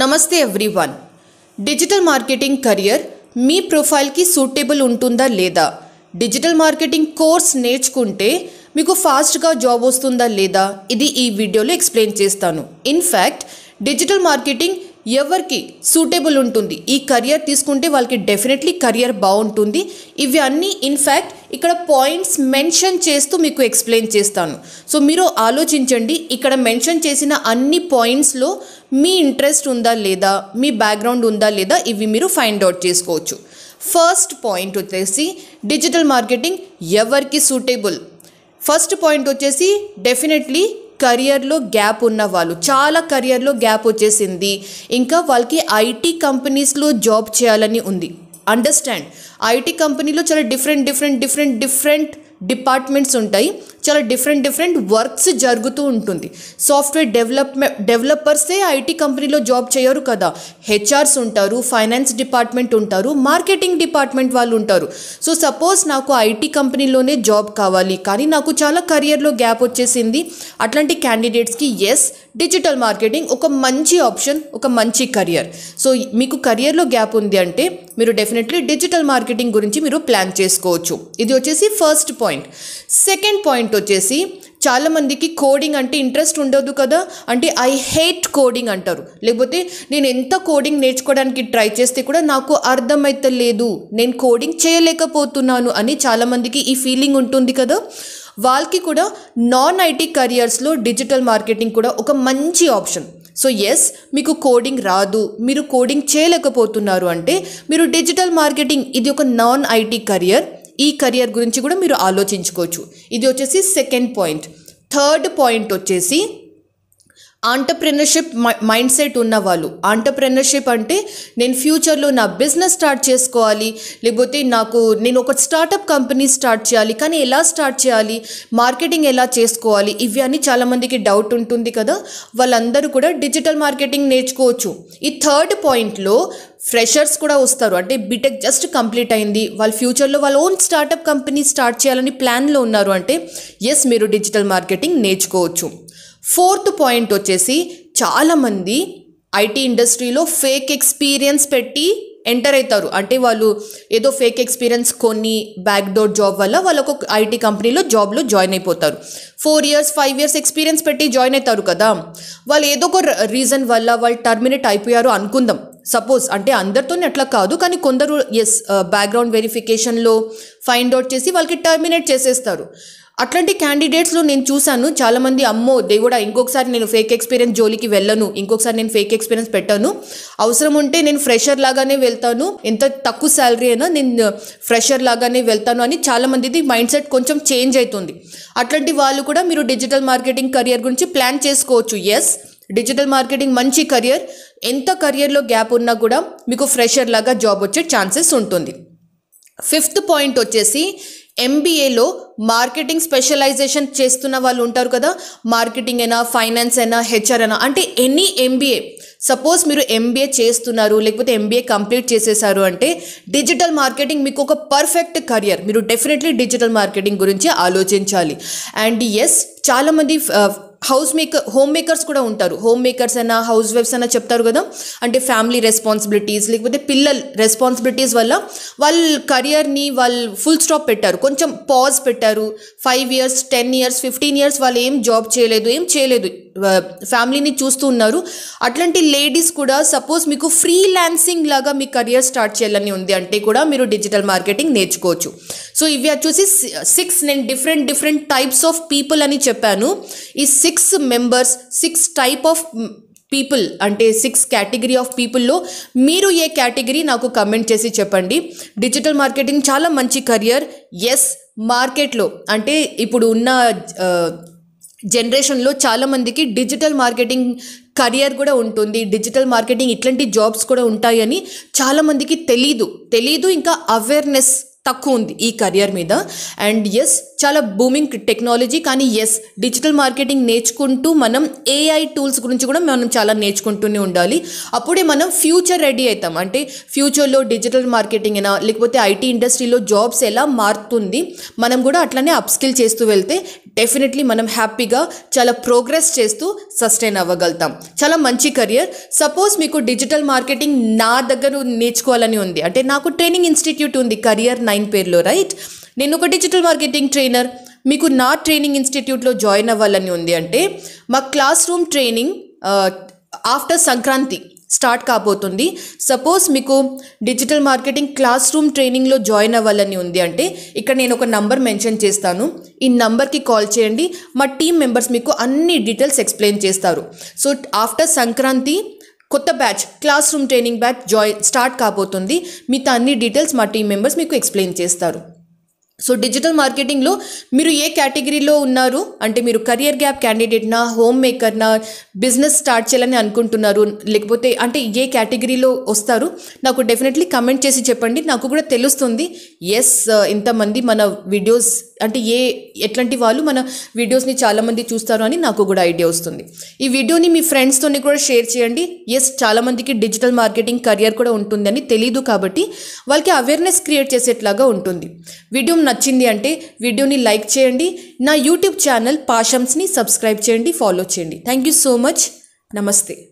నమస్తే everyone digital marketing career మీ ప్రొఫైల్కి సూటబుల్ ఉంటుందా లేదా డిజిటల్ మార్కెటింగ్ కోర్స్ నేర్చుకుంటే మీకు ఫాస్ట్గా జాబ్ వస్తుందా లేదా ఇది ఈ వీడియోలో ఎక్స్ప్లెయిన్ చేస్తాను ఇన్ఫ్యాక్ట్ డిజిటల్ మార్కెటింగ్ ఎవరికి సూటబుల్ ఉంటుంది ఈ కరియర్ తీసుకుంటే వాళ్ళకి డెఫినెట్లీ కరియర్ బాగుంటుంది ఇవి అన్నీ ఇన్ఫ్యాక్ట్ ఇక్కడ పాయింట్స్ మెన్షన్ చేస్తూ మీకు ఎక్స్ప్లెయిన్ చేస్తాను సో మీరు ఆలోచించండి ఇక్కడ మెన్షన్ చేసిన అన్ని పాయింట్స్లో మీ ఇంట్రెస్ట్ ఉందా లేదా మీ బ్యాక్గ్రౌండ్ ఉందా లేదా ఇవి మీరు ఫైండ్ అవుట్ చేసుకోవచ్చు ఫస్ట్ పాయింట్ వచ్చేసి డిజిటల్ మార్కెటింగ్ ఎవరికి సూటబుల్ ఫస్ట్ పాయింట్ వచ్చేసి డెఫినెట్లీ కరియర్లో గ్యాప్ ఉన్న వాళ్ళు చాలా కరియర్లో గ్యాప్ వచ్చేసింది ఇంకా వాళ్ళకి ఐటీ కంపెనీస్లో జాబ్ చేయాలని ఉంది అండర్స్టాండ్ ఐటీ కంపెనీలో చాలా different different different different departments ఉంటాయి చాలా డిఫరెంట్ డిఫరెంట్ వర్క్స్ జరుగుతూ ఉంటుంది సాఫ్ట్వేర్ డెవలప్మెంట్ డెవలపర్సే ఐటీ కంపెనీలో జాబ్ చేయరు కదా హెచ్ఆర్స్ ఉంటారు ఫైనాన్స్ డిపార్ట్మెంట్ ఉంటారు మార్కెటింగ్ డిపార్ట్మెంట్ వాళ్ళు ఉంటారు సో సపోజ్ నాకు ఐటీ కంపెనీలోనే జాబ్ కావాలి కానీ నాకు చాలా కెరియర్లో గ్యాప్ వచ్చేసింది అట్లాంటి క్యాండిడేట్స్కి ఎస్ డిజిటల్ మార్కెటింగ్ ఒక మంచి ఆప్షన్ ఒక మంచి కెరియర్ సో మీకు కెరియర్లో గ్యాప్ ఉంది అంటే మీరు డెఫినెట్లీ డిజిటల్ మార్కెటింగ్ గురించి మీరు ప్లాన్ చేసుకోవచ్చు ఇది వచ్చేసి first point point second point వచ్చేసి చాలామందికి కోడింగ్ అంటే ఇంట్రెస్ట్ ఉండదు కదా అంటే ఐ హేట్ కోడింగ్ అంటారు లేకపోతే నేను ఎంత కోడింగ్ నేర్చుకోవడానికి ట్రై చేస్తే కూడా నాకు అర్థమైతే లేదు నేను కోడింగ్ చేయలేకపోతున్నాను అని చాలామందికి ఈ ఫీలింగ్ ఉంటుంది కదా వాళ్ళకి కూడా నాన్ ఐటీ కరియర్స్లో డిజిటల్ మార్కెటింగ్ కూడా ఒక మంచి ఆప్షన్ సో ఎస్ మీకు కోడింగ్ రాదు మీరు కోడింగ్ చేయలేకపోతున్నారు అంటే మీరు డిజిటల్ మార్కెటింగ్ ఇది ఒక నాన్ ఐటీ కరియర్ ఈ కెరియర్ గురించి కూడా మీరు ఆలోచించుకోవచ్చు ఇది వచ్చేసి సెకండ్ పాయింట్ థర్డ్ పాయింట్ వచ్చేసి ఆంటర్ప్రినర్షిప్ మైండ్ సెట్ ఉన్నవాళ్ళు ఆంటర్ప్రినర్షిప్ అంటే నేను ఫ్యూచర్లో నా బిజినెస్ స్టార్ట్ చేసుకోవాలి లేకపోతే నాకు నేను ఒక స్టార్టప్ కంపెనీ స్టార్ట్ చేయాలి కానీ ఎలా స్టార్ట్ చేయాలి మార్కెటింగ్ ఎలా చేసుకోవాలి ఇవి అని చాలామందికి డౌట్ ఉంటుంది కదా వాళ్ళందరూ కూడా డిజిటల్ మార్కెటింగ్ నేర్చుకోవచ్చు ఈ థర్డ్ పాయింట్లో ఫ్రెషర్స్ కూడా వస్తారు అంటే బీటెక్ జస్ట్ కంప్లీట్ అయింది వాళ్ళ ఫ్యూచర్లో వాళ్ళ ఓన్ స్టార్టప్ కంపెనీ స్టార్ట్ చేయాలని ప్లాన్లో ఉన్నారు అంటే ఎస్ మీరు డిజిటల్ మార్కెటింగ్ నేర్చుకోవచ్చు ఫోర్త్ పాయింట్ వచ్చేసి చాలామంది ఐటీ ఇండస్ట్రీలో ఫేక్ ఎక్స్పీరియన్స్ పెట్టి ఎంటర్ అవుతారు అంటే వాళ్ళు ఏదో ఫేక్ ఎక్స్పీరియన్స్ కొన్ని బ్యాక్డోర్ జాబ్ వల్ల వాళ్ళకు ఒక ఐటీ కంపెనీలో జాబ్లో జాయిన్ అయిపోతారు four years five years experience పెట్టి జాయిన్ అవుతారు కదా వాళ్ళు ఏదో ఒక రీజన్ వల్ల వాళ్ళు టర్మినేట్ అయిపోయారు అనుకుందాం సపోజ్ అంటే అందరితోనే అట్లా కాదు కానీ కొందరు ఎస్ బ్యాక్గ్రౌండ్ వెరిఫికేషన్లో ఫైండ్ అవుట్ చేసి వాళ్ళకి టర్మినేట్ చేసేస్తారు అట్లాంటి క్యాండిడేట్స్లో నేను చూశాను చాలామంది అమ్మో దేవుడా ఇంకొకసారి నేను ఫేక్ ఎక్స్పీరియన్స్ జోలికి వెళ్ళను ఇంకొకసారి నేను ఫేక్ ఎక్స్పీరియన్స్ పెట్టాను అవసరం ఉంటే నేను ఫ్రెషర్ లాగానే వెళ్తాను ఎంత తక్కువ శాలరీ అయినా నేను ఫ్రెషర్ uh, లాగానే వెళ్తాను అని చాలామందిది మైండ్ సెట్ కొంచెం చేంజ్ అవుతుంది అట్లాంటి వాళ్ళు కూడా మీరు డిజిటల్ మార్కెటింగ్ కెరియర్ గురించి ప్లాన్ చేసుకోవచ్చు ఎస్ డిజిటల్ మార్కెటింగ్ మంచి కరియర్ ఎంత కరియర్లో గ్యాప్ ఉన్నా కూడా మీకు ఫ్రెషర్ లాగా జాబ్ వచ్చే ఛాన్సెస్ ఉంటుంది ఫిఫ్త్ పాయింట్ వచ్చేసి ఎంబీఏలో మార్కెటింగ్ స్పెషలైజేషన్ చేస్తున్న వాళ్ళు ఉంటారు కదా మార్కెటింగ్ అయినా ఫైనాన్స్ అయినా హెచ్ఆర్ అయినా అంటే ఎనీ ఎంబీఏ సపోజ్ మీరు ఎంబీఏ చేస్తున్నారు లేకపోతే ఎంబీఏ కంప్లీట్ చేసేసారు అంటే డిజిటల్ మార్కెటింగ్ మీకు ఒక పర్ఫెక్ట్ కరియర్ మీరు డెఫినెట్లీ డిజిటల్ మార్కెటింగ్ గురించి ఆలోచించాలి అండ్ ఎస్ చాలామంది uh, house maker home makers కూడా ఉంటారు హోమ్ మేకర్స్ అన్న హౌస్ వైఫ్స్ అన్న చెప్తారు కదా అంటే ఫ్యామిలీ రెస్పాన్సిబిలిటీస్ లేకపోతే పిల్లల రెస్పాన్సిబిలిటీస్ వల్ల వాళ్ళ కెరియర్ని వాళ్ళు ఫుల్ స్టాప్ పెట్టారు కొంచెం పాజ్ పెట్టారు five years ten years fifteen years వాళ్ళు ఏం జాబ్ చేయలేదు ఏం చేయలేదు ఫ్యామిలీని చూస్తూ ఉన్నారు అట్లాంటి లేడీస్ కూడా సపోజ్ మీకు ఫ్రీ ల్యాన్సింగ్ లాగా మీ కెరియర్ స్టార్ట్ చేయాలని ఉంది అంటే కూడా మీరు డిజిటల్ మార్కెటింగ్ నేర్చుకోవచ్చు సో ఇవి వచ్చేసి సిక్స్ నేను different different types of people అని చెప్పాను ఈ six members six type of people అంటే సిక్స్ కేటగిరీ ఆఫ్ పీపుల్లో మీరు ఏ కేటగిరీ నాకు కమెంట్ చేసి చెప్పండి డిజిటల్ మార్కెటింగ్ చాలా మంచి కరియర్ ఎస్ మార్కెట్లో అంటే ఇప్పుడు ఉన్న జనరేషన్లో చాలామందికి డిజిటల్ మార్కెటింగ్ కరియర్ కూడా ఉంటుంది డిజిటల్ మార్కెటింగ్ ఇట్లాంటి జాబ్స్ కూడా ఉంటాయని చాలామందికి తెలీదు తెలీదు ఇంకా అవేర్నెస్ తక్కువ ఉంది ఈ కరియర్ మీద అండ్ ఎస్ చాలా బూమింగ్ టెక్నాలజీ కానీ ఎస్ డిజిటల్ మార్కెటింగ్ నేర్చుకుంటూ మనం ఏఐ టూల్స్ గురించి కూడా మనం చాలా నేర్చుకుంటూనే ఉండాలి అప్పుడే మనం ఫ్యూచర్ రెడీ అవుతాం అంటే ఫ్యూచర్లో డిజిటల్ మార్కెటింగ్ అయినా లేకపోతే ఐటీ ఇండస్ట్రీలో జాబ్స్ ఎలా మారుతుంది మనం కూడా అట్లనే అప్స్కిల్ చేస్తూ వెళ్తే డెఫినెట్లీ మనం హ్యాపీగా చాలా ప్రోగ్రెస్ చేస్తూ సస్టైన్ అవ్వగలుగుతాం చాలా మంచి కెరియర్ సపోజ్ మీకు డిజిటల్ మార్కెటింగ్ నా దగ్గర నేర్చుకోవాలని ఉంది అంటే నాకు ట్రైనింగ్ ఇన్స్టిట్యూట్ ఉంది కెరియర్ నైన్ పేరులో రైట్ నేను ఒక డిజిటల్ మార్కెటింగ్ ట్రైనర్ మీకు నా ట్రైనింగ్ ఇన్స్టిట్యూట్లో జాయిన్ అవ్వాలని ఉంది అంటే మా class room training after Sankranti start కాబోతుంది సపోజ్ మీకు డిజిటల్ మార్కెటింగ్ క్లాస్ రూమ్ ట్రైనింగ్లో జాయిన్ అవ్వాలని ఉంది అంటే ఇక్కడ నేను ఒక నంబర్ మెన్షన్ చేస్తాను ఈ నంబర్కి కాల్ చేయండి మా టీం మెంబర్స్ మీకు అన్ని డీటెయిల్స్ ఎక్స్ప్లెయిన్ చేస్తారు సో ఆఫ్టర్ సంక్రాంతి కొత్త batch class room training batch join start కాబోతుంది మీతో అన్ని డీటెయిల్స్ మా టీం మెంబర్స్ మీకు ఎక్స్ప్లెయిన్ చేస్తారు సో డిజిటల్ మార్కెటింగ్లో మీరు ఏ కేటగిరీలో ఉన్నారు అంటే మీరు కెరియర్ గ్యాప్ క్యాండిడేట్నా హోమ్ మేకర్నా బిజినెస్ స్టార్ట్ చేయాలని అనుకుంటున్నారు లేకపోతే అంటే ఏ కేటగిరీలో వస్తారు నాకు డెఫినెట్లీ కమెంట్ చేసి చెప్పండి నాకు కూడా తెలుస్తుంది ఎస్ uh, ఇంతమంది మన వీడియోస్ అంటే ఏ ఎట్లాంటి వాళ్ళు మన వీడియోస్ని చాలామంది చూస్తారు అని నాకు కూడా ఐడియా వస్తుంది ఈ వీడియోని మీ ఫ్రెండ్స్తోని కూడా షేర్ చేయండి ఎస్ చాలామందికి డిజిటల్ మార్కెటింగ్ కెరియర్ కూడా ఉంటుందని తెలీదు కాబట్టి వాళ్ళకి అవేర్నెస్ క్రియేట్ చేసేట్లాగా ఉంటుంది వీడియో నచ్చింది అంటే వీడియోని లైక్ చేయండి నా యూట్యూబ్ ఛానల్ పాషమ్స్ని సబ్స్క్రైబ్ చేయండి ఫాలో చేయండి థ్యాంక్ యూ సో మచ్ నమస్తే